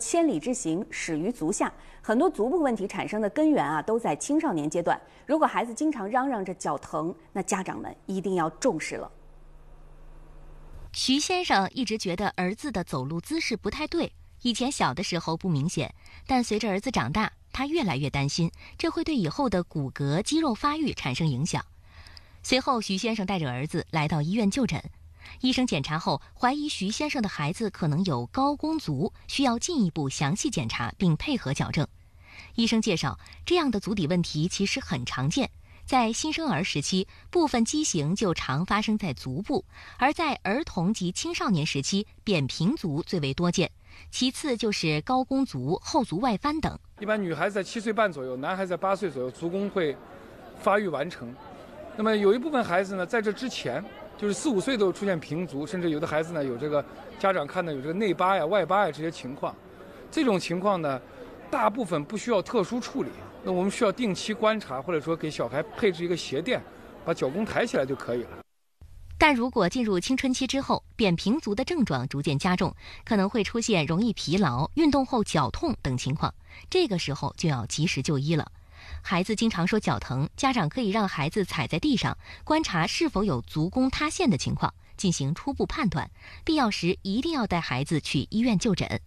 千里之行，始于足下。很多足部问题产生的根源啊，都在青少年阶段。如果孩子经常嚷嚷着脚疼，那家长们一定要重视了。徐先生一直觉得儿子的走路姿势不太对，以前小的时候不明显，但随着儿子长大，他越来越担心，这会对以后的骨骼肌肉发育产生影响。随后，徐先生带着儿子来到医院就诊。医生检查后怀疑徐先生的孩子可能有高弓足，需要进一步详细检查并配合矫正。医生介绍，这样的足底问题其实很常见，在新生儿时期，部分畸形就常发生在足部；而在儿童及青少年时期，扁平足最为多见，其次就是高弓足、后足外翻等。一般女孩子在七岁半左右，男孩子在八岁左右，足弓会发育完成。那么有一部分孩子呢，在这之前。就是四五岁都出现平足，甚至有的孩子呢有这个家长看到有这个内八呀、外八呀这些情况，这种情况呢，大部分不需要特殊处理。那我们需要定期观察，或者说给小孩配置一个鞋垫，把脚弓抬起来就可以了。但如果进入青春期之后，扁平足的症状逐渐加重，可能会出现容易疲劳、运动后脚痛等情况，这个时候就要及时就医了。孩子经常说脚疼，家长可以让孩子踩在地上，观察是否有足弓塌陷的情况，进行初步判断。必要时一定要带孩子去医院就诊。